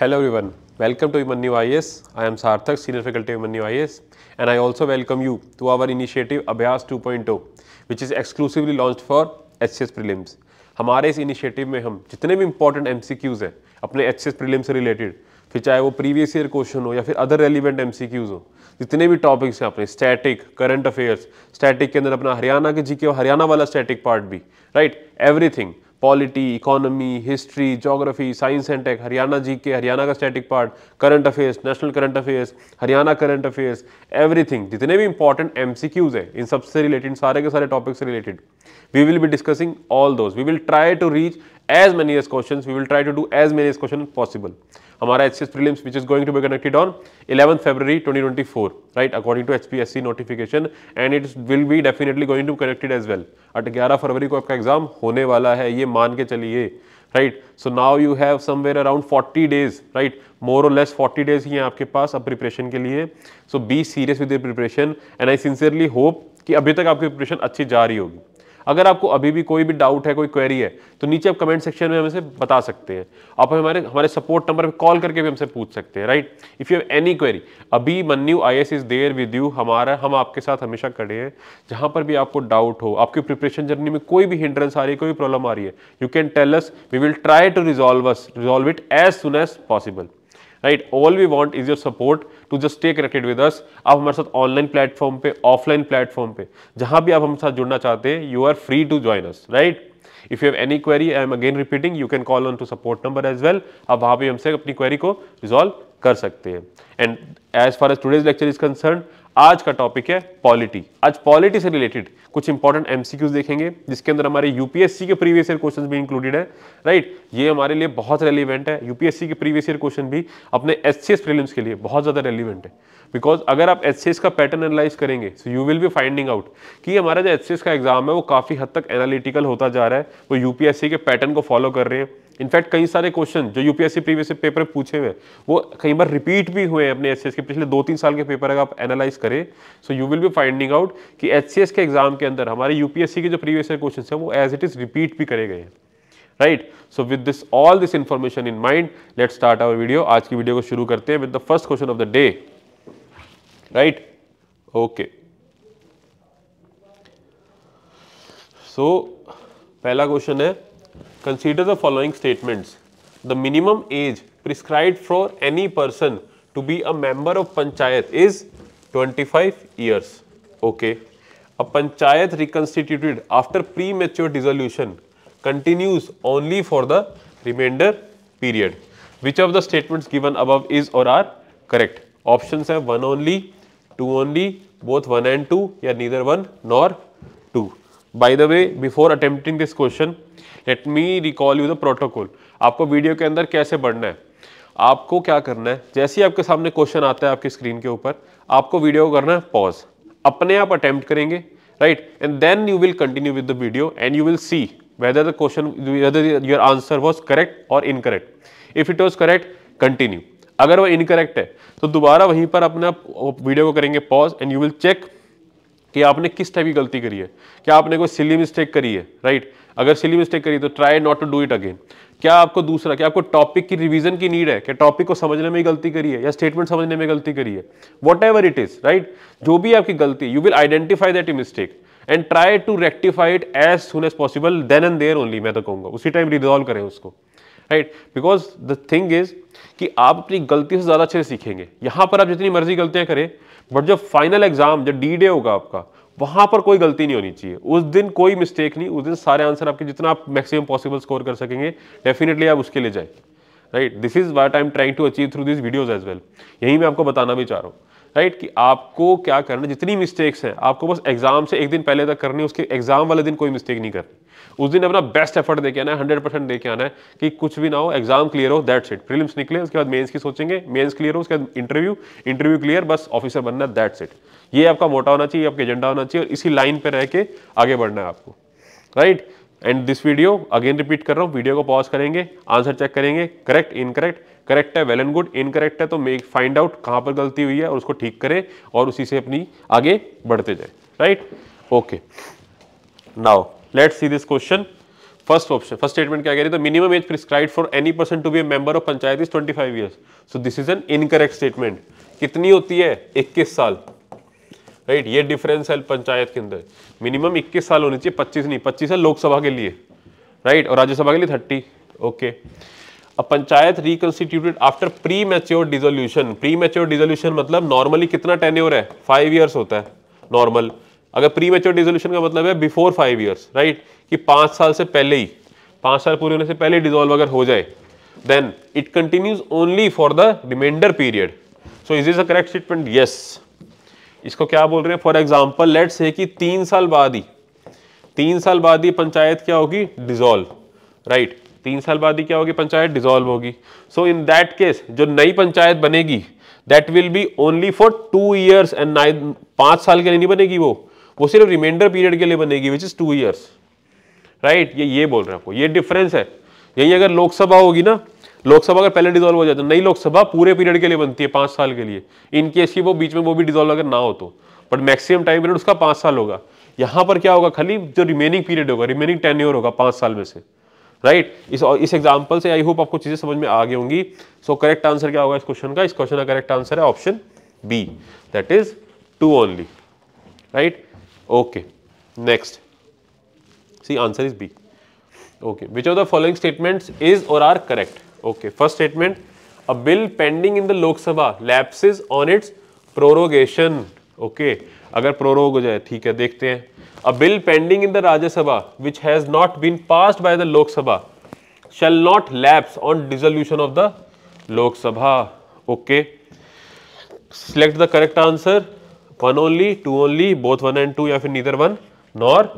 Hello everyone welcome to Emanu I S I am Sarthak senior faculty Emanu I S and I also welcome you to our initiative Abhyas 2.0 point which is exclusively launch for H C S prelims हमारे इस initiative में हम जितने भी important M C Qs हैं अपने H C S prelims से related फिर चाहे वो प्रीवियस ईयर क्वेश्चन हो या फिर other relevant M C Qs हो जितने भी टॉपिक्स हैं अपने स्टैटिक करंट अफेयर्स स्टैटिक के अंदर अपना हरियाणा के जी के हरियाणा वाला स्टैटिक पार्ट भी right everything polity economy history geography science and tech Haryana G K Haryana का static part current affairs national current affairs Haryana current affairs everything जितने भी इंपॉर्टेंट एम है इन सबसे रिलेटेड सारे के सारे टॉपिक से related we will be discussing all those we will try to reach as many as question we will try to do as many as question possible हमारा S prelims which is going to be connected on twenty twenty four right according to H P S C notification and it will be definitely going to connected as well at ग्यारह फरवरी को आपका exam होने वाला है ये मान के चलिए right so now you have somewhere around forty days right more और लेस फोर्टी डेज ही हैं आपके पास अब प्रिपरेशन के लिए so be serious with preparation and I sincerely hope कि अभी तक आपकी प्रिपरेशन अच्छी जा रही होगी अगर आपको अभी भी कोई भी डाउट है कोई क्वेरी है तो नीचे आप कमेंट सेक्शन में हमसे बता सकते हैं आप हमारे हमारे सपोर्ट नंबर पर कॉल करके भी हमसे पूछ सकते हैं right if you have any query अभी Manu I S is there with you हमारा हम आपके साथ हमेशा खड़े हैं जहाँ पर भी आपको डाउट हो आपकी प्रिपरेशन जर्नी में कोई भी हिंड्रेंस आ रही है कोई भी प्रॉब्लम आ रही है you can tell us we will try to resolve us resolve it as soon as possible right all we want is your support to just stay connected with us आप हमारे साथ ऑनलाइन प्लेटफॉर्म पे offline platform पे जहां भी आप हमारे साथ जुड़ना चाहते हैं you are free to join us right if you have any query I am again repeating you can call on to support number as well आप वहां भी हमसे अपनी क्वेरी को रिजॉल्व कर सकते हैं and as far as today's lecture is concern आज का टॉपिक है पॉलिटी आज पॉलिटी से रिलेटेड कुछ इंपॉर्टेंट एमसीक्यूज देखेंगे जिसके अंदर हमारे यूपीएससी के प्रीवियस ईयर क्वेश्चन भी इंक्लूडेड है राइट ये हमारे लिए बहुत रेलिवेंट है यूपीएससी के प्रीवियस ईयर क्वेश्चन भी अपने एस सी के लिए बहुत ज़्यादा रेलिवेंट है बिकॉज अगर आप एस का पैटर्न एनालाइज करेंगे so you will be finding out कि हमारा जो एस का एग्जाम है वो काफ़ी हद तक एनालिटिकल होता जा रहा है वो यूपीएससी के पैटर्न को फॉलो कर रहे हैं इनफैक्ट कई सारे क्वेश्चन जो यूपीएससी प्रीवियस पेपर पूछे हुए वो कई बार रिपीट भी हुए हैं अपने एच के पिछले दो तीन साल के पेपर अगर आप एनालाइज करें so you will be finding out कि एच के एग्जाम के अंदर हमारे यूपीएससी के जो प्रीवियस क्वेश्चन हैं वो एज इट इज़ रिपीट भी करे गए हैं right so with this all this information in mind let start our video आज की वीडियो को शुरू करते हैं with the first question of the day right okay so पहला क्वेश्चन है Consider the following statements. The minimum age prescribed for any person to be a member of panchayat is 25 years. Okay. A panchayat reconstituted after premature dissolution continues only for the remainder period. Which of the statements given above is or are correct? Options have one only, two only, both 1 and 2 yeah neither 1 nor 2. By the way before attempting this question let me recall you the protocol आपको video के अंदर कैसे बढ़ना है आपको क्या करना है जैसे ही आपके सामने क्वेश्चन आता है आपकी स्क्रीन के ऊपर आपको वीडियो को करना है पॉज अपने आप अटैम्प्ट करेंगे right and then you will continue with the video and you will see whether the question whether your answer was correct और incorrect if it was correct continue अगर वो इनकरेक्ट है तो दोबारा वहीं पर आप वीडियो को करेंगे pause and you will check कि आपने किस टाइप की गलती करी है क्या आपने कोई सिली मिस्टेक करी है राइट अगर सिली मिस्टेक करी तो try not to do it again क्या आपको दूसरा क्या आपको टॉपिक की रिवीजन की नीड है क्या टॉपिक को समझने में गलती करी है या स्टेटमेंट समझने में गलती करी है whatever it is right जो भी आपकी गलती you will identify that mistake and try to rectify it as soon as possible then and there only मैं तो कहूंगा उसी टाइम रिजॉल्व करें उसको right because the thing is कि आप अपनी गलती से ज़्यादा अच्छे से सीखेंगे यहां पर आप जितनी मर्जी गलतियां करें बट जब फाइनल एग्जाम जब डी डे होगा आपका वहां पर कोई गलती नहीं होनी चाहिए उस दिन कोई मिस्टेक नहीं उस दिन सारे आंसर आपके जितना आप मैक्सिमम पॉसिबल स्कोर कर सकेंगे डेफिनेटली आप उसके लिए जाए right this is what I am trying to achieve through this videos as well यही मैं आपको बताना भी चाह रहा हूँ राइट right, कि आपको क्या करना जितनी मिस्टेक्स हैं आपको बस एग्जाम से एक दिन पहले तक करनी उसके एग्जाम वाले दिन कोई मिस्टेक नहीं करनी उस दिन अपना बेस्ट एफर्ट देके आना है हंड्रेड परसेंट देके आना है कि कुछ भी ना हो एग्जाम क्लियर हो दैट्स इट प्रीलिम्स निकले उसके बाद मेंस की सोचेंगे मेंस क्लियर हो उसके बाद इंटरव्यू इंटरव्यू क्लियर बस ऑफिसर बनना दैट्स इट ये आपका मोटा होना चाहिए आपका एजेंडा होना चाहिए और इसी लाइन पर रह के आगे बढ़ना है आपको right and this video again repeat कर रहा हूँ वीडियो को पॉज करेंगे आंसर चेक करेंगे करेक्ट इनकरेक्ट करेक्ट है वेल एंड गुड इनकरेक्ट है तो मेक फाइंड आउट कहाँ पर गलती हुई है और उसको ठीक करें और उसी से अपनी आगे बढ़ते जाए right okay now let see this question first option first statement क्या कह रही है minimum age prescribe for any person to be member of panchayat is 25 five year so this is an incorrect statement कितनी होती है 21 साल राइट right? ये difference है पंचायत के अंदर मिनिमम 21 साल होनी चाहिए 25 नहीं 25 है लोकसभा के लिए राइट right? और राज्यसभा के लिए 30 ओके okay. अब panchayat reconstituted after premature dissolution premature dissolution मतलब नॉर्मली कितना टेन्योर है फाइव ईयर्स होता है नॉर्मल अगर प्री मेच्योर डिजोल्यूशन का मतलब है बिफोर फाइव ईयर्स राइट कि पांच साल से पहले ही पांच साल पूरे होने से पहले डिजोल्व अगर हो जाए then it continues only for the remainder period so is is a correct statement yes इसको क्या बोल रहे हैं फॉर एग्जाम्पल लेट से कि तीन साल बाद ही तीन साल बाद ही पंचायत क्या होगी डिजोल्व राइट right. तीन साल बाद ही क्या होगी पंचायत डिजोल्व होगी सो इन दैट केस जो नई पंचायत बनेगी that will be only for two years and nine पांच साल के लिए नहीं बनेगी वो वो सिर्फ रिमाइंडर पीरियड के लिए बनेगी which is two years right ये ये बोल रहे हैं आपको ये डिफरेंस है यही अगर लोकसभा होगी ना लोकसभा अगर पहले डिजोल्व हो जाता तो है नई लोकसभा पूरे पीरियड के लिए बनती है पांच साल के लिए इन केस की वो बीच में वो भी डिजोल्व अगर ना हो तो बट मैक्सिमम टाइम पीरियड उसका पांच साल होगा यहां पर क्या होगा खाली जो रिमेनिंग पीरियड होगा रिमेनिंग टेन ईयर होगा पांच साल में से राइट right? इस इस एग्जाम्पल से आई होप आपको चीज़ें समझ में आ गई होंगी सो करेक्ट आंसर क्या होगा इस क्वेश्चन का इस क्वेश्चन का करेक्ट आंसर है option B that is two only right okay next C answer is B okay which of the following statement is और are correct okay first statement a bill pending in the Lok Sabha lapses on its prorogation okay अगर prorogue हो जाए ठीक है देखते हैं a bill pending in the Rajya Sabha which has not been passed by the Lok Sabha shall not lapse on dissolution of the Lok Sabha okay select the correct answer one only two only both one and two या फिर neither one nor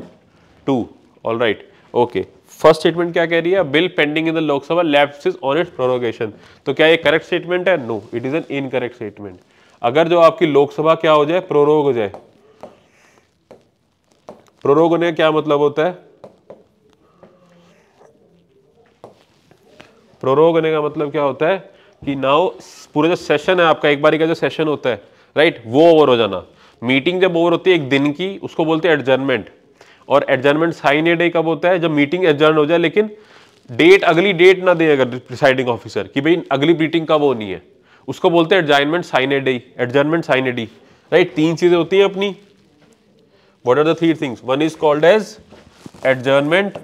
two all right okay first statement क्या कह रही है bill pending in the Lok Sabha is on it prorogation तो क्या ये correct statement है no it is an incorrect statement अगर जो आपकी लोकसभा क्या हो जाए प्रोरोग हो जाए प्रोरोग होने का क्या मतलब होता है प्रोरोग होने का मतलब क्या होता है कि नाउ पूरा जो सेशन है आपका एक बारी का जो सेशन होता है राइट वो ओवर हो जाना मीटिंग जब ओवर होती है एक दिन की उसको बोलते हैं एडजर्नमेंट और एडजर्नमेंट साइन ए डे कब होता है जब मीटिंग एडजर्न हो जाए लेकिन डेट अगली डेट ना दे अगर प्रिसाइडिंग ऑफिसर कि भाई अगली मीटिंग कब होनी है उसको बोलते हैं एडजाइनमेंट साइन ए डे एडजर्नमेंट साइन ए डी राइट तीन चीजें होती हैं अपनी what are the three things one is called as adjournment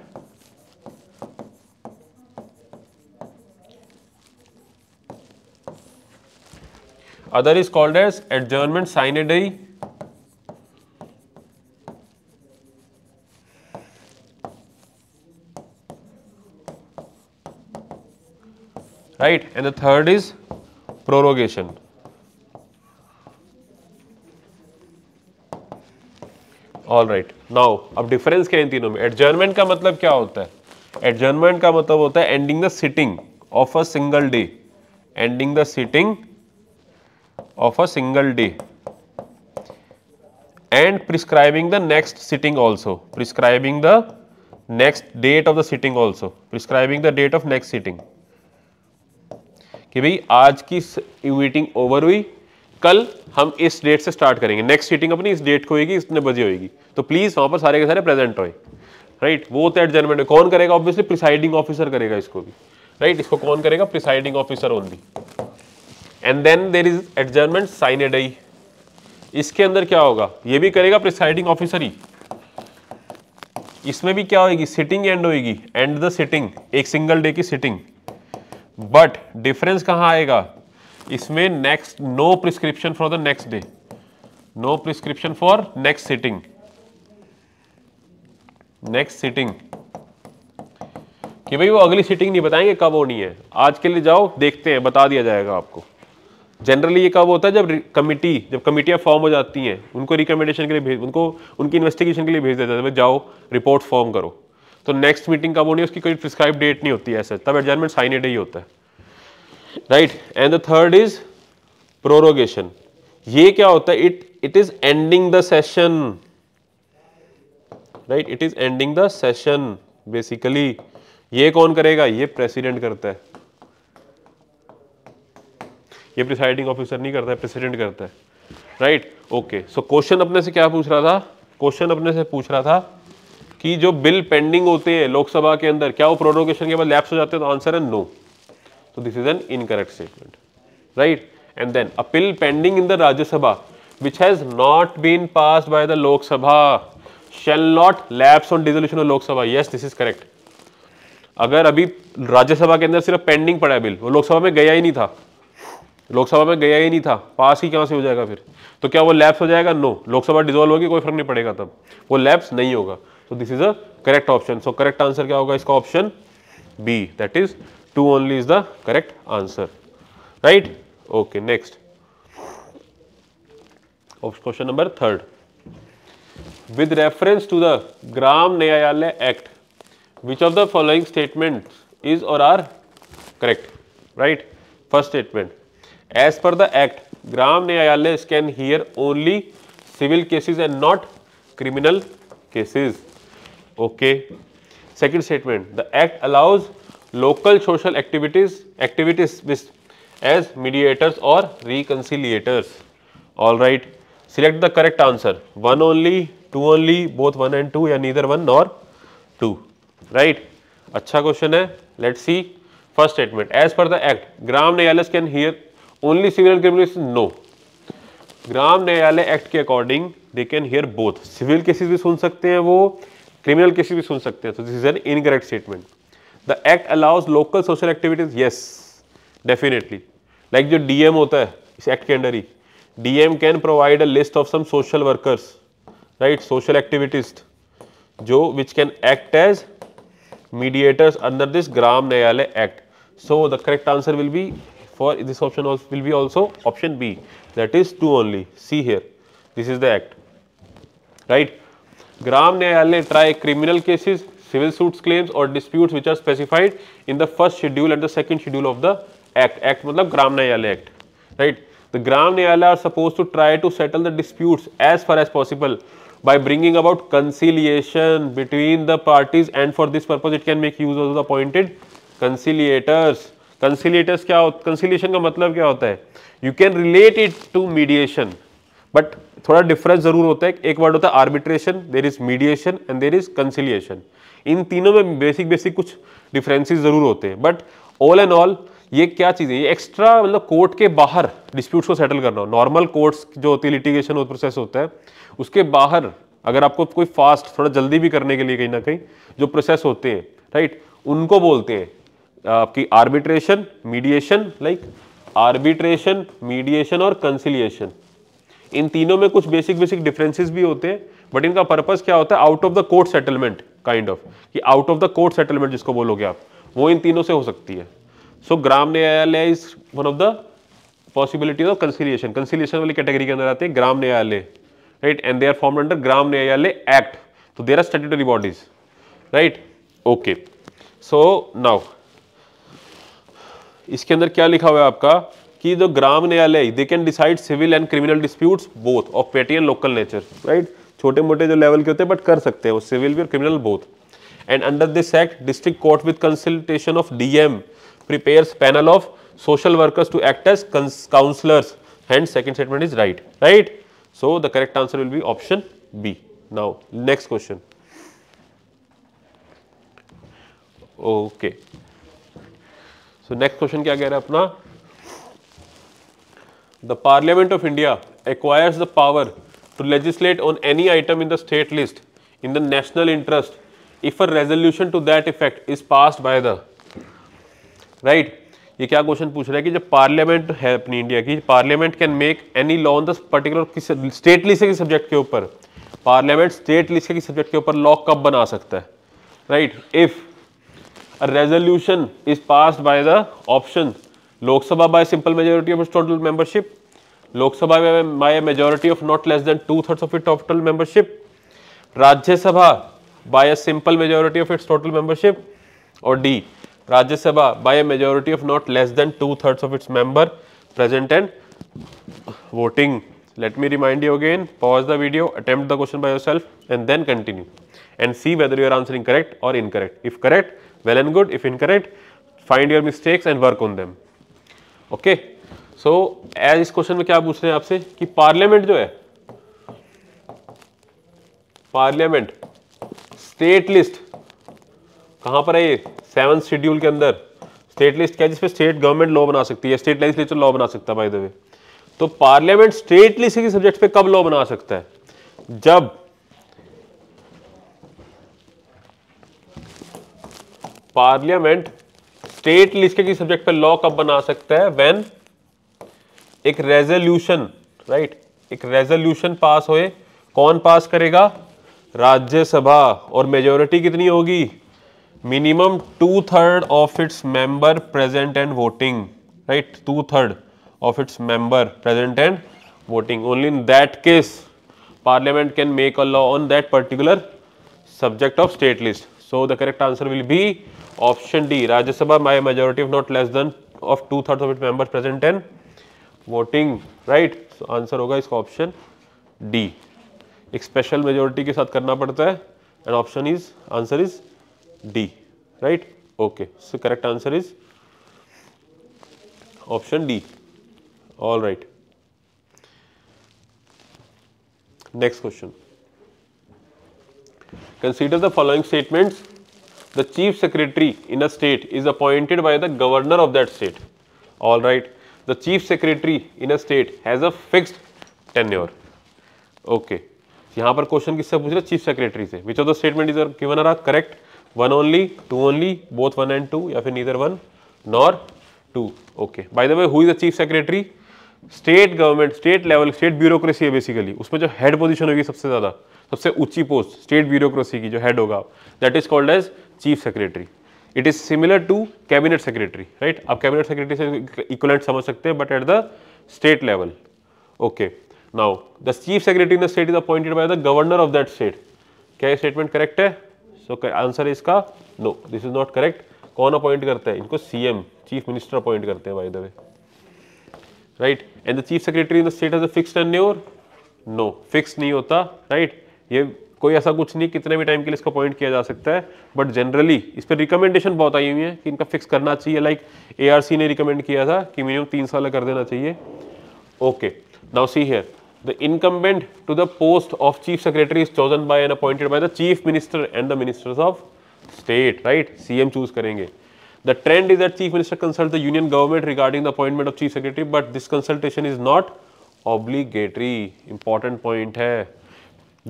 other is called as adjournment sine die right and the third is prorogation all right now अब डिफरेंस क्या है इन तीनों में एडजर्नमेंट का मतलब क्या होता है एडजर्नमेंट का मतलब होता है ending the sitting of a single day ending the sitting of a single day and prescribing the next sitting also prescribing the next date of the sitting also prescribing the date of next sitting कि भाई आज की meeting over हुई कल हम इस date से start करेंगे नेक्स्ट सीटिंग अपनी इस डेट को होगी इतने बजे होगी तो प्लीज़ वहां पर सारे के सारे प्रेजेंट होए राइट right? वो तो एडजर्नमेंट कौन करेगा ऑब्वियसली प्रिसाइडिंग ऑफिसर करेगा इसको भी राइट right? इसको कौन करेगा presiding officer only and then there is adjournment sine die इसके अंदर क्या होगा ये भी करेगा प्रिसाइडिंग ऑफिसर ही इसमें भी क्या होगी सिटिंग एंड होगी एंड द सिटिंग एक सिंगल डे की सिटिंग बट डिफरेंस कहां आएगा इसमें next no prescription for the next day no prescription for next sitting next sitting कि भाई वो अगली सिटिंग नहीं बताएंगे कब होनी है आज के लिए जाओ देखते हैं बता दिया जाएगा आपको जनरली ये कब होता है जब कमिटी जब कमेटियाँ फॉर्म हो जाती हैं उनको रिकमेंडेशन के लिए भेज उनको उनकी इन्वेस्टिगेशन के लिए भेज देता है भाई जाओ रिपोर्ट फॉर्म करो तो नेक्स्ट मीटिंग कब होनी है उसकी कोई प्रिस्क्राइब डेट नहीं होती है ऐसे तब एडजमेंट साइन एड ही होता है right and the third is prorogation ये क्या होता है it it is ending the session right it is ending the session basically ये कौन करेगा ये प्रेसिडेंट करता है ये प्रिसाइडिंग ऑफिसर नहीं करता है प्रेसिडेंट करता है राइट ओके सो क्वेश्चन अपने से क्या पूछ रहा था क्वेश्चन अपने से पूछ रहा था कि जो बिल पेंडिंग होते हैं लोकसभा के अंदर क्या वो प्रोरोगेशन के बाद लैप्स हो जाते हैं तो आंसर है नो तो this is an incorrect statement right and then a bill pending in the Rajya Sabha which has not been pass by the Lok Sabha shall not lapse on dissolution of Lok Sabha yes this is correct अगर अभी राज्यसभा के अंदर सिर्फ pending पड़ा है bill वो लोकसभा में गया ही नहीं था लोकसभा में गया ही नहीं था पास ही कहाँ से हो जाएगा फिर तो क्या वो लैप्स हो जाएगा नो लोकसभा डिजोल्व होगी कोई फर्क नहीं पड़ेगा तब वो लैप्स नहीं होगा तो this is a correct option so correct answer क्या होगा इसका option B that is two only is the correct answer right okay next question number third with reference to the Gram Nyayalaya act which of the following statement is और are correct right first statement as per the act Gram Nyayalaya can hear only civil cases and not criminal cases okay second statement the act allows local social activities activities विस as mediators or reconciliators all right select the correct answer one only two only both one and two या neither one or two right अच्छा question है let see first statement as per the act Gram Nyayalaya can hear only civil criminal no Gram Nyayalaya act के according they can hear both civil cases भी सुन सकते हैं वो criminal cases भी सुन सकते हैं तो this is an incorrect statement the act allows local social activities yes definitely like जो डीएम होता है इस एक्ट के अंडर ही DM can provide a list of some social workers right social activist जो which can act as mediators under this Gram Nyayalaya act so the correct answer will be for this option will be also option B that is 2 only see here this is the act right. Gram Nyayalaya try criminal cases civil suits claims or disputes which are specified in the first schedule and the second schedule of the act act matlab Gram Nyayalaya act right. The Gram Nyayalaya are supposed to try to settle the disputes as far as possible by bringing about conciliation between the parties and for this purpose it can make use of the appointed conciliators conciliators क्या हो conciliation का मतलब क्या होता है you can relate it to mediation but थोड़ा difference जरूर होता है एक वर्ड होता है arbitration there is mediation and there is conciliation इन तीनों में बेसिक बेसिक कुछ डिफरेंसेस जरूर होते हैं बट ऑल एंड ऑल ये क्या चीज़ है ये एक्स्ट्रा मतलब कोर्ट के बाहर डिस्प्यूट्स को सेटल करना हो नॉर्मल कोर्ट्स जो होती है लिटिगेशन प्रोसेस होता है उसके बाहर अगर आपको कोई फास्ट थोड़ा जल्दी भी करने के लिए कहीं ना कहीं जो प्रोसेस होते हैं राइट उनको बोलते हैं आपकी arbitration mediation like arbitration mediation और कंसिलिएशन इन तीनों में कुछ बेसिक बेसिक डिफरेंसेस भी होते हैं बट इनका पर्पज क्या होता है out of the court settlement kind of कि out of the court settlement जिसको बोलोगे आप वो इन तीनों से हो सकती है सो so, Gram Nyayalaya is one of the possibilities of conciliation conciliation वाली कैटेगरी के अंदर आते हैं Gram Nyayalaya right and they are form under Gram Nyayalaya act तो there are statutory bodies right okay so now इसके अंदर क्या लिखा हुआ है आपका कि जो Gram Nyayalaya they can decide civil and criminal disputes both of petty and local nature right छोटे मोटे जो लेवल के होते हैं बट कर सकते हैं वो सिविल भी और criminal both and under this act district court with consultation of DM prepare panel of social workers to act as and second second is right right so the correct answer will be option B now next question okay okay so next question क्या कह रहा है अपना the Parliament of India acquires the power to legislate on any item in the state list in the national interest if a resolution to that effect is pass by the right ये क्या question पूछ रहा है कि जब parliament है अपनी India की Parliament can make any law on the particular किस स्टेट लिस्ट के सब्जेक्ट के ऊपर पार्लियामेंट स्टेट लिस्ट के सब्जेक्ट के ऊपर लॉ कब बना सकता है right if a resolution is passed by the option Lok Sabha by simple majority of its total membership, Lok Sabha by a majority of not less than two thirds of its total membership, Rajya Sabha by a simple majority of its total membership or D Rajya Sabha by a majority of not less than two thirds of its member present and voting. Let me remind you again pause the video attempt the question by yourself and then continue and see whether you are answering correct or incorrect. If correct well and good if incorrect find your mistakes and work on them okay so as इस question में क्या पूछ रहे हैं आपसे कि parliament जो है parliament state list कहाँ पर है ये सेवन शेड्यूल के अंदर स्टेट लिस्ट क्या है जिसपे स्टेट गवर्नमेंट लॉ बना सकती है स्टेट लेजिस्लेचर लॉ बना सकता है बाय द वे तो पार्लियामेंट स्टेट लिस्ट के सब्जेक्ट पे कब लॉ बना सकता है जब पार्लियामेंट स्टेट लिस्ट के सब्जेक्ट पर लॉ कब बना सकता है व्हेन एक रेजोल्यूशन राइट right? एक रेजोल्यूशन पास होए कौन पास करेगा राज्यसभा और मेजोरिटी कितनी होगी minimum two third of its member present and voting right two third of its member present and voting only in that case Parliament can make a law on that particular subject of state list so the correct answer will be option D Rajya Sabha by majority of not less than of two third of it member present and voting right answer होगा इसका option D एक special majority के साथ करना पड़ता है and option is answer is D right okay so correct answer is option D all right next question consider the following statements the chief secretary in a state is appointed by the governor of that state all right the chief secretary in a state has a fixed tenure okay यहां पर question किससे पूछ रहे chief secretary से which of the statement is given are correct one only two only both one and two या फिर neither one nor two okay by the way who is the chief secretary state government state level state bureaucracy है basically उसमें जो head position होगी सबसे ज़्यादा सबसे ऊंची पोस्ट स्टेट ब्यूरोक्रेसी की जो हेड होगा that is called as chief secretary it is similar to cabinet secretary right आप कैबिनेट सेक्रेटरी से इक्वलेंट समझ सकते हैं but at the state level okay now the chief secretary in the state is appointed by the governor of that state क्या statement correct है so answer answer इसका no this is not correct कौन appoint करता है इनको CM chief minister appoint करते हैं bye the way right and the chief secretary in the state as a fix and no fix नहीं होता राइट right? ये कोई ऐसा कुछ नहीं कितने भी टाइम के लिए इसको अपॉइंट किया जा सकता है बट जनरली इस पर रिकमेंडेशन बहुत आई हुई है कि इनका फिक्स करना चाहिए लाइक ए ने रिकमेंड किया था कि मिनिमम तीन साल कर देना चाहिए okay now see here the incumbent to the post of chief secretary is chosen by and appointed by the chief minister and the ministers of state right see choose करेंगे the trend is that chief minister consult the union government regarding the appointment of chief secretary but this consultation is not obligatory important point है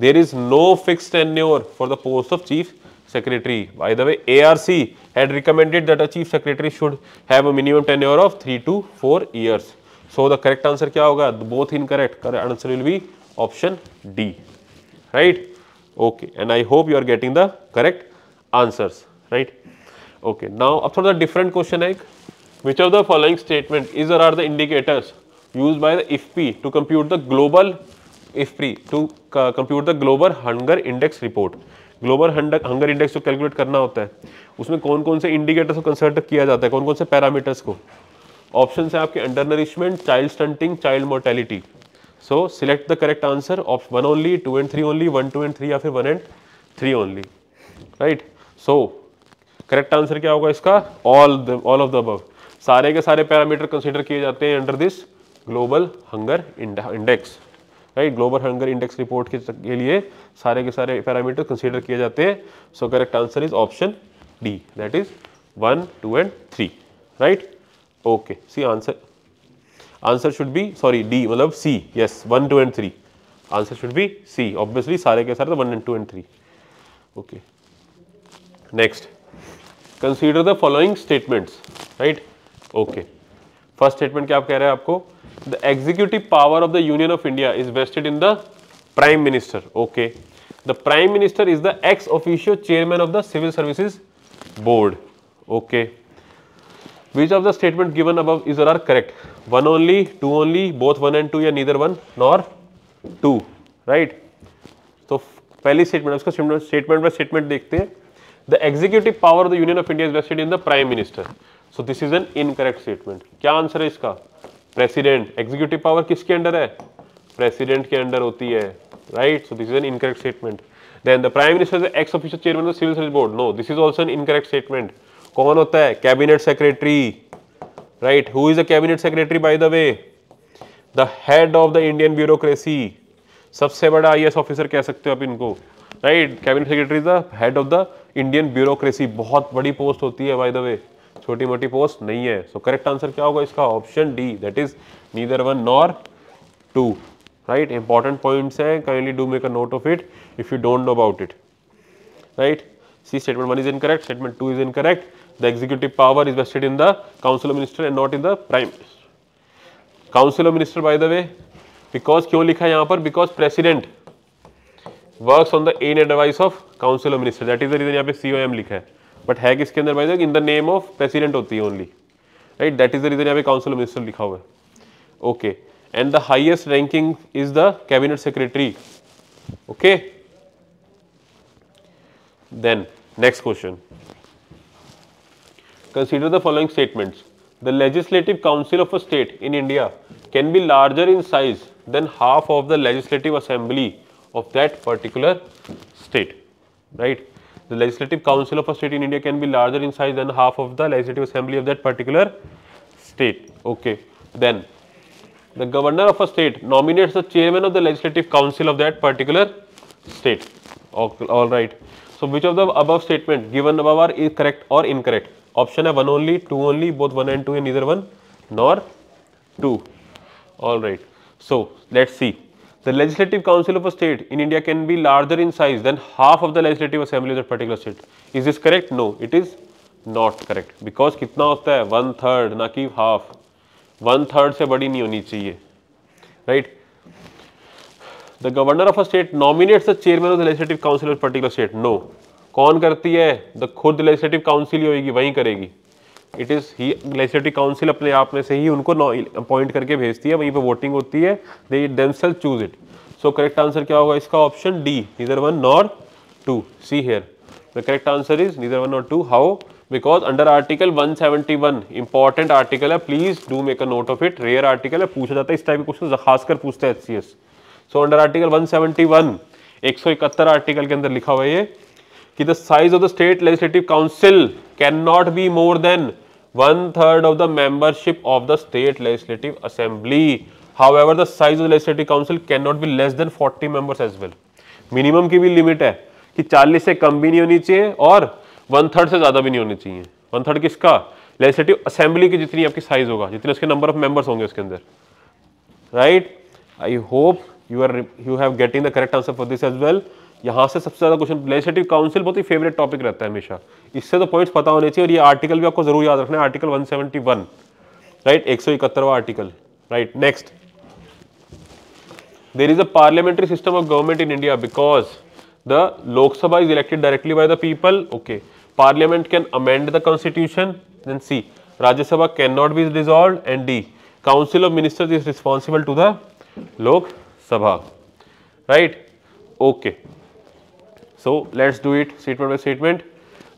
There is no fixed tenure for the post of chief secretary. By the way, ARC had recommended that a chief secretary should have a minimum tenure of 3 to 4 years. So, the correct answer kya hoga? Both incorrect. Correct answer will be option D, right? Okay. And I hope you are getting the correct answers, right? Okay. Now, after the different question like, which of the following statement is or are the indicators used by the FP to compute the global इफ्री to compute the global hunger index report global hunger index को calculate करना होता है उसमें कौन कौन से indicators को कंसल्ट किया जाता है कौन कौन से पैरामीटर्स को ऑप्शन है आपके undernourishment child stunting child mortality so select the correct answer of one only two and three only one two and three या फिर one and three only right so correct answer क्या होगा इसका all all of the above सारे के सारे parameter consider किए जाते हैं under this global hunger index right global hunger index report के, लिए सारे के सारे पैरामीटर कंसिडर किए जाते हैं so correct answer is option D that is one two and three right okay C answer answer should be sorry D मतलब C yes one two and three answer should be C obviously सारे के सारे one and two and three okay next consider the following statements right okay first statement क्या आप कह रहे हैं आपको the executive power of the union of India is vested in the prime minister okay the prime minister is the ex official chairman of the civil service board okay which of the statement given above is are correct one only two only both one and two या neither one nor two right तो पहली statement उसका statement by statement देखते हैं the executive power of the union of India is vested in the prime minister so this is an incorrect statement क्या answer है इसका president executive power किसके under है प्रेसिडेंट के अंडर होती है right so this is an incorrect statement then the prime minister ex official chairman of civil service board no this is also an incorrect statement कौन होता है cabinet secretary right who is the cabinet secretary by the way the head of the Indian bureaucracy सबसे बड़ा I officer कह सकते हो आप इनको right cabinet secretary is the head of the Indian bureaucracy बहुत बड़ी पोस्ट होती है बाय द वे छोटी मोटी पोस्ट नहीं है सो करेक्ट आंसर क्या होगा इसका option D that is neither one nor two right important points हैं kindly do make a note of it if you don't know about it right see statement one is incorrect statement two is incorrect the executive power is vested in the council of minister and not in the prime council of minister by the way because क्यों लिखा है यहां पर because president work on the an advice of council of minister that is the reason यहाँ पे सी लिखा है But है किसके अंदर भाई in the name of president होती है only right that is the reason यहाँ पे काउंसिल मिनिस्टर लिखा हुआ है okay and then next question consider the following statements the legislative council of a state in india can be larger in size than half of the legislative assembly of that particular state right the legislative council of a state in India can be larger in size than half of the legislative assembly of that particular state. Okay. Then the governor of a state nominates the chairman of the legislative council of that particular state. Okay, all right. So, which of the above statement given above are is correct or incorrect? Option A 1 only, 2 only, both 1 and 2 and neither 1 nor 2. All right. So, let us see. The Legislative Council of a state in India can be larger in size than half of the Legislative Assembly of that particular state. Is this correct? No, it is not correct because कितना होता है one third ना कि half one third से बड़ी नहीं होनी चाहिए right the governor of a state nominates the chairman of the legislative council of particular state no कौन करती है द खुद लेजिस्लेटिव काउंसिल ही होगी वहीं करेगी इट इज़ ही लेजिस्टिव काउंसिल अपने आप में से ही उनको अपॉइंट करके भेजती है वहीं पे वोटिंग होती है they themselves choose it so correct answer क्या होगा इसका option D neither one nor two see here the correct answer is neither one nor two how because under article 171 seventy one important article है please do make a note of it rare article है पूछा जाता है इस type के question खासकर पूछते हैं एच so under article one one seventy एक सौ इकहत्तर आर्टिकल के अंदर लिखा हुआ है कि the size of the state legislative council cannot be more than one third of the membership of the state legislative assembly however the size of legislative council cannot be less than 40 members as well minimum की भी limit है कि 40 से कम भी नहीं होनी चाहिए और वन थर्ड से ज्यादा भी नहीं होनी चाहिए वन थर्ड किसका लेजिस्लेटिव असेंबली की जितनी आपकी साइज होगा जितने उसके नंबर ऑफ मेंबर्स होंगे उसके अंदर right I hope you are you have getting the correct answer for this as well यहाँ से सबसे ज़्यादा क्वेश्चन लेजिस्लेटिव काउंसिल बहुत ही फेवरेट टॉपिक रहता है हमेशा इससे तो पॉइंट्स पता होने चाहिए और ये आर्टिकल भी आपको जरूर याद रखना है आर्टिकल 171 राइट एक सौ इकहत्तरवा article right next there is a parliamentary system of government in India because the Lok Sabha is elected directly by the people okay parliament can amend the constitution then C Rajya Sabha cannot be dissolved and D council of minister is responsible to the Lok Sabha right okay okay so let's do it statement by statement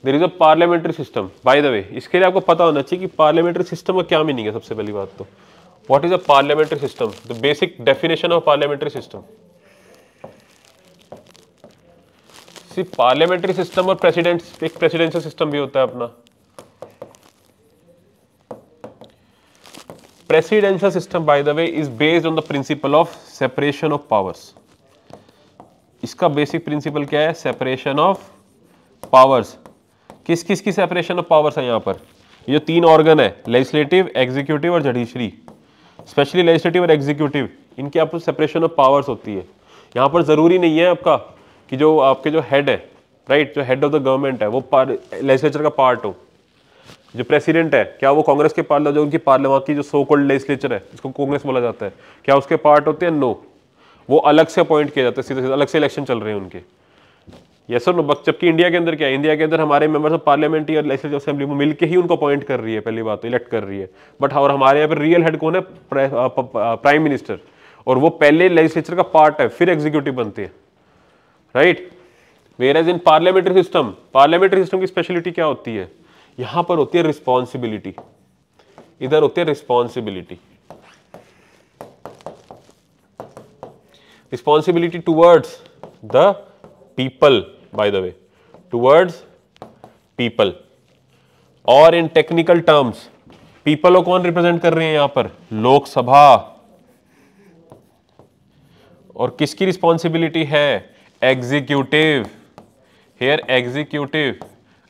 there is a parliamentary system by the way इसके लिए आपको पता होना चाहिए कि parliamentary system का क्या meaning है सबसे पहली बात तो what is a parliamentary system the basic definition of parliamentary system सिर्फ पार्लियामेंट्री सिस्टम और प्रेसिडेंट एक प्रेसिडेंशियल सिस्टम भी होता है अपना presidential system by the way is based on the principle of separation of powers इसका बेसिक प्रिंसिपल क्या है सेपरेशन ऑफ पावर्स किस किस की सेपरेशन ऑफ पावर्स है यहाँ पर ये तीन ऑर्गन है लेजिस्लेटिव एग्जीक्यूटिव और जडिशरी स्पेशली लेजिस्लेटिव और एग्जीक्यूटिव इनके आपको सेपरेशन ऑफ पावर्स होती है यहाँ पर ज़रूरी नहीं है आपका कि जो आपके जो हेड है राइट जो हेड ऑफ द गवर्नमेंट है वो लेजिस्लेचर का पार्ट हो जो प्रेसिडेंट है क्या वो कांग्रेस के पार्लर जो उनकी पार्लियामेंट की जो सो कोल्ड लेजिस्लेचर है जिसको कांग्रेस बोला जाता है क्या उसके पार्ट होते हैं नो no. वो अलग से अपॉइंट किया जाता है सीधे सीधे अलग से इलेक्शन चल रहे हैं उनके ये सर जबकि इंडिया के अंदर क्या है इंडिया के अंदर हमारे मेंबर्स ऑफ पार्लियामेंट या लेजिस्लेटिव असेंबली वो मिलकर ही उनको अपॉइंट कर रही है पहली बात तो इलेक्ट कर रही है बट हाँ, और हमारे यहाँ पर रियल हेड कौन है प्राइम मिनिस्टर और वो पहले लेजिस्लेचर का पार्ट है फिर एग्जीक्यूटिव बनते हैं right whereas in parliamentary system parliamentary system की स्पेशलिटी क्या होती है यहाँ पर होती है रिस्पॉन्सिबिलिटी इधर होती है responsibility responsibility towards the people by the way towards people और इन टेक्निकल टर्म्स पीपल को कौन रिप्रेजेंट कर रहे हैं यहां पर लोकसभा और किसकी रिस्पॉन्सिबिलिटी है एग्जीक्यूटिव हेयर एग्जीक्यूटिव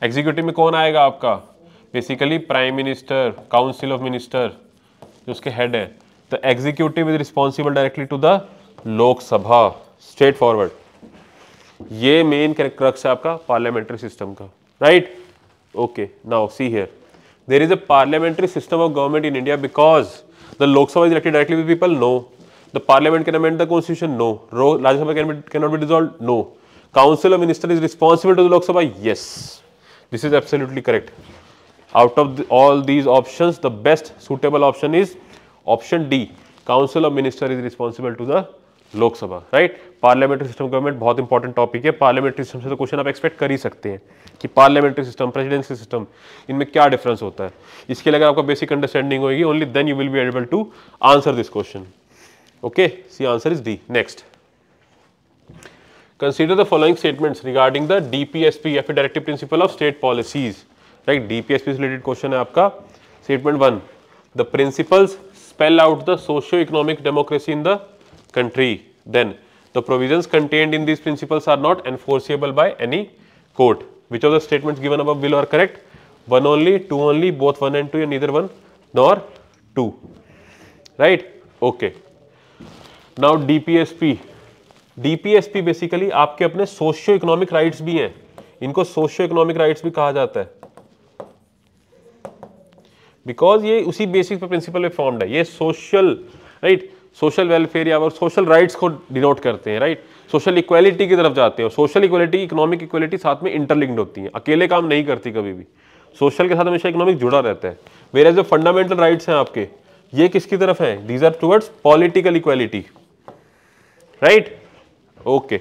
एग्जीक्यूटिव में कौन आएगा आपका basically prime minister council of minister जो उसके हेड है the executive is responsible directly to the Lok Sabha straightforward ये मेन क्रक्स है आपका पार्लियामेंट्री सिस्टम का right okay now see here there is a parliamentary system of government in India because the Lok Sabha is elected directly with people no the parliament can amend the constitution no रो Rajya Sabha can cannot be dissolve no council of minister is responsible to the Lok Sabha yes this is absolutely correct out of all these option the best suitable option is option D council of minister is responsible to the Lok Sabha right parliamentary system government बहुत important topic है parliamentary system से तो question आप expect कर ही सकते हैं कि parliamentary system presidency system इनमें क्या डिफरेंस होता है इसके लिए अगर आपका बेसिक अंडरस्टैंडिंग होगी only then you will be able to answer this question okay C answer is D next consider the following statement regarding the DPSP या फिर directive principle of state policies right DPSP से related question है आपका statement one the principles spell out the socio economic democracy in the country, then the provisions contained in these principles are not enforceable by any court. Which of the statements given above below are correct? One only, two only, both one and two, and neither one nor two. Right? Okay. Now DPSP. DPSP basically aapke apne socio economic rights bhi hain inko socio economic rights bhi kaha jata hai because ये उसी basis पे principle पे formed है ये social right right? Social welfare या social rights को denote करते हैं राइट सोशल इक्वलिटी की तरफ जाते हैं सोशल इक्वलिटी इकोनॉमिक इक्वलिटी साथ में इंटरलिंक्ड होती है अकेले काम नहीं करती कभी भी सोशल के साथ हमेशा इकोनॉमिक जुड़ा रहता है मेरे जो फंडामेंटल राइट्स हैं आपके ये किसकी तरफ है these are towards political equality right okay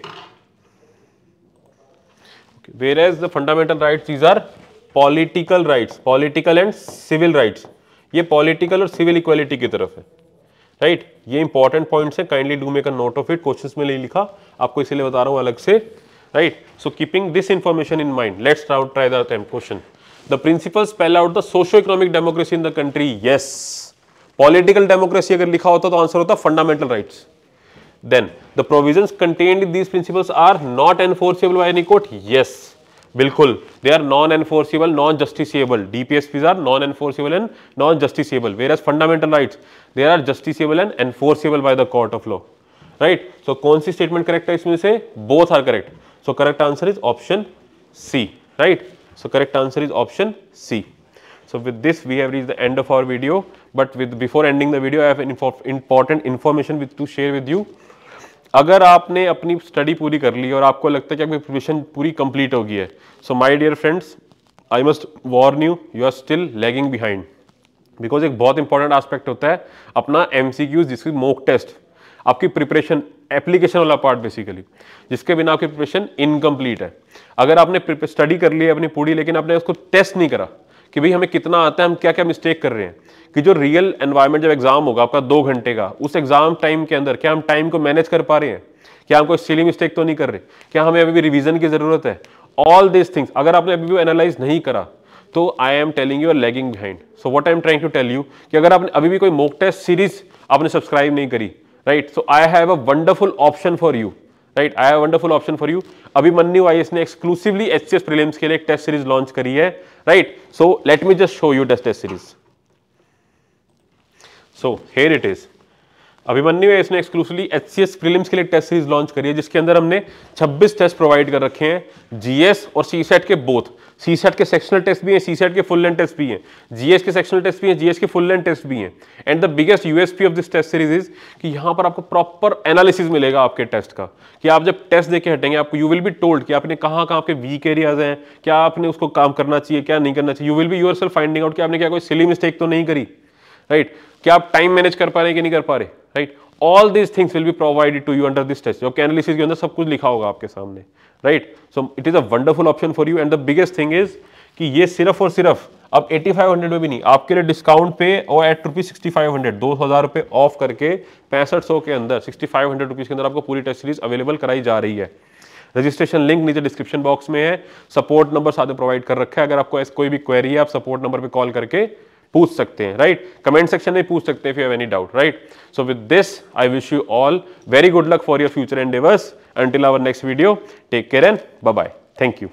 whereas the fundamental right these are political rights political and civil rights ये पॉलिटिकल और सिविल इक्वालिटी की तरफ है राइट ये इंपॉर्टेंट पॉइंट्स है kindly do make a note of it question में नहीं लिखा आपको इसीलिए बता रहा हूं अलग से right so keeping this information in mind let's now try the attempt question the principle spell out the socio economic democracy in the country yes political democracy अगर लिखा होता तो आंसर होता fundamental right then the provision contained in these principles are not enforceable by any court yes Bilkul. They are non-enforceable, non-justiciable. DPSPs are non-enforceable and non-justiciable. Whereas fundamental rights, they are justiciable and enforceable by the court of law. Right? So, consist statement correct is say both are correct. So, correct answer is option C. Right? So, correct answer is option C. So, with this we have reached the end of our video. But with before ending the video, I have an important information with, to share with you. अगर आपने अपनी study पूरी कर ली और आपको लगता है कि आपकी प्रिपरेशन पूरी कंप्लीट हो गई है so my dear friends I must warn you you are still lagging behind because एक बहुत इंपॉर्टेंट एस्पेक्ट होता है अपना एम सी जिसकी मोक टेस्ट आपकी प्रिपरेशन एप्लीकेशन वाला पार्ट बेसिकली जिसके बिना आपकी प्रिपरेशन इनकम्प्लीट है अगर आपने स्टडी कर ली है अपनी पूरी लेकिन आपने उसको टेस्ट नहीं करा कि भाई हमें कितना आता है हम क्या क्या मिस्टेक कर रहे हैं कि जो रियल एनवायरमेंट जब एग्जाम होगा आपका दो घंटे का उस एग्जाम टाइम के अंदर क्या हम टाइम को मैनेज कर पा रहे हैं क्या हम कोई सिली मिस्टेक तो नहीं कर रहे क्या हमें अभी भी रिविजन की जरूरत है ऑल दिस थिंग्स अगर आपने अभी भी एनालाइज नहीं करा तो I am telling you are lagging behind so what I am trying to tell you कि अगर आपने अभी भी कोई मोक टेस्ट सीरीज आपने सब्सक्राइब नहीं करी right so I have a wonderful option for you right I have wonderful option for you अभी मन्नी वाई ने exclusively H C S prelims के लिए एक टेस्ट सीरीज लॉन्च करी है right. So, let me just show you the test series. So, here it is. Abhimanyu इसने एक्सक्लूसिवली एच सी एस फिल्म के लिए टेस्ट सीरीज लॉन्च करी है जिसके अंदर हमने 26 टेस्ट प्रोवाइड कर रखे हैं जीएस और सी सेट के बोथ सी सेट के सेक्शनल टेस्ट भी हैं सी सेट के फुल लेंथ टेस्ट भी हैं जीएस के सेक्शनल टेस्ट भी हैं जीएस के फुल लेंथ टेस्ट भी हैं and the biggest USP of this test series is कि यहाँ पर आपको प्रॉपर एनालिसिस मिलेगा आपके टेस्ट का कि आप जब टेस्ट देके हटेंगे आपको यू विल बी टोल्ड कि आपने कहाँ कहाँ आपके वीक एरियाज हैं क्या आपने उसको काम करना चाहिए क्या नहीं करना चाहिए you will be yourself finding out कि आपने क्या कोई सिली मिस्टेक तो नहीं करी राइट right? क्या आप टाइम मैनेज कर पा रहे हैं कि नहीं कर पा रहे right all this things will be provided to you under this test okay analysis के अंदर सब कुछ लिखा होगा आपके सामने right so it is a wonderful option for you and the biggest thing is कि ये सिर्फ और सिर्फ अब 8500 में भी नहीं आपके लिए डिस्काउंट पे और at rupees sixty five hundred दो हज़ार रुपए ऑफ करके पैंसठ सौ के अंदर सिक्सटी फाइव हंड्रेड रुपीज़ के अंदर आपको पूरी टेस्ट सीरीज अवेलेबल कराई जा रही है रजिस्ट्रेशन लिंक नीचे डिस्क्रिप्शन बॉक्स में है सपोर्ट नंबर साथ में प्रोवाइड कर रखा है अगर आपको कोई भी क्वेरी है आप सपोर्ट नंबर पर कॉल करके पूछ सकते हैं राइट कमेंट सेक्शन में पूछ सकते हैं if you have any doubt right so with this I wish you all very good luck for your future and until our next video take care and bye thank you